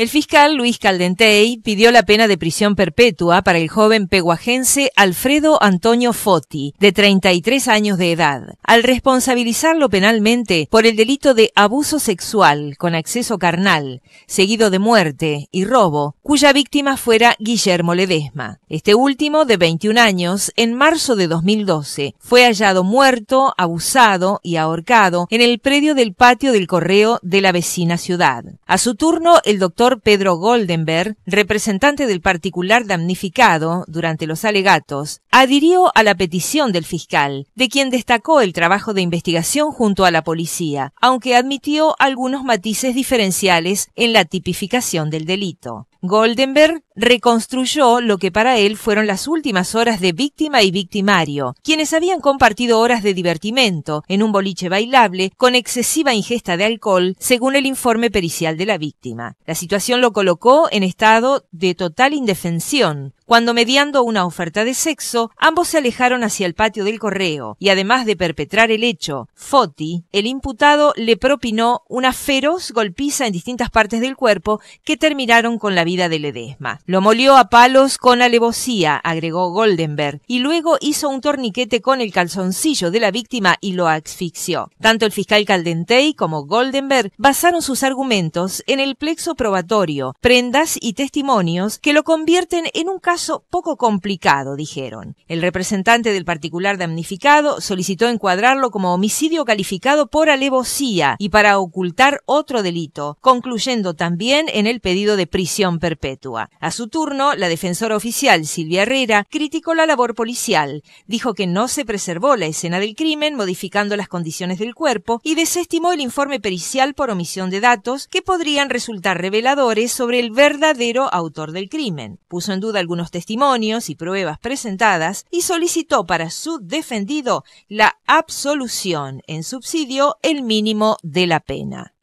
El fiscal Luis Caldentey pidió la pena de prisión perpetua para el joven peguajense Alfredo Antonio Foti, de 33 años de edad, al responsabilizarlo penalmente por el delito de abuso sexual con acceso carnal, seguido de muerte y robo, cuya víctima fuera Guillermo Ledesma. Este último, de 21 años, en marzo de 2012, fue hallado muerto, abusado y ahorcado en el predio del patio del correo de la vecina ciudad. A su turno, el doctor Pedro Goldenberg, representante del particular damnificado durante los alegatos, adhirió a la petición del fiscal, de quien destacó el trabajo de investigación junto a la policía, aunque admitió algunos matices diferenciales en la tipificación del delito. Goldenberg reconstruyó lo que para él fueron las últimas horas de víctima y victimario, quienes habían compartido horas de divertimento en un boliche bailable con excesiva ingesta de alcohol, según el informe pericial de la víctima. La situación lo colocó en estado de total indefensión, cuando mediando una oferta de sexo, ambos se alejaron hacia el patio del correo y además de perpetrar el hecho, Foti, el imputado, le propinó una feroz golpiza en distintas partes del cuerpo que terminaron con la vida de Ledesma. Lo molió a palos con alevosía, agregó Goldenberg, y luego hizo un torniquete con el calzoncillo de la víctima y lo asfixió. Tanto el fiscal Caldentey como Goldenberg basaron sus argumentos en el plexo probatorio, prendas y testimonios que lo convierten en un caso poco complicado, dijeron. El representante del particular damnificado solicitó encuadrarlo como homicidio calificado por alevosía y para ocultar otro delito, concluyendo también en el pedido de prisión perpetua. A su turno, la defensora oficial Silvia Herrera criticó la labor policial, dijo que no se preservó la escena del crimen modificando las condiciones del cuerpo y desestimó el informe pericial por omisión de datos que podrían resultar reveladores sobre el verdadero autor del crimen. Puso en duda algunos testimonios y pruebas presentadas y solicitó para su defendido la absolución en subsidio el mínimo de la pena.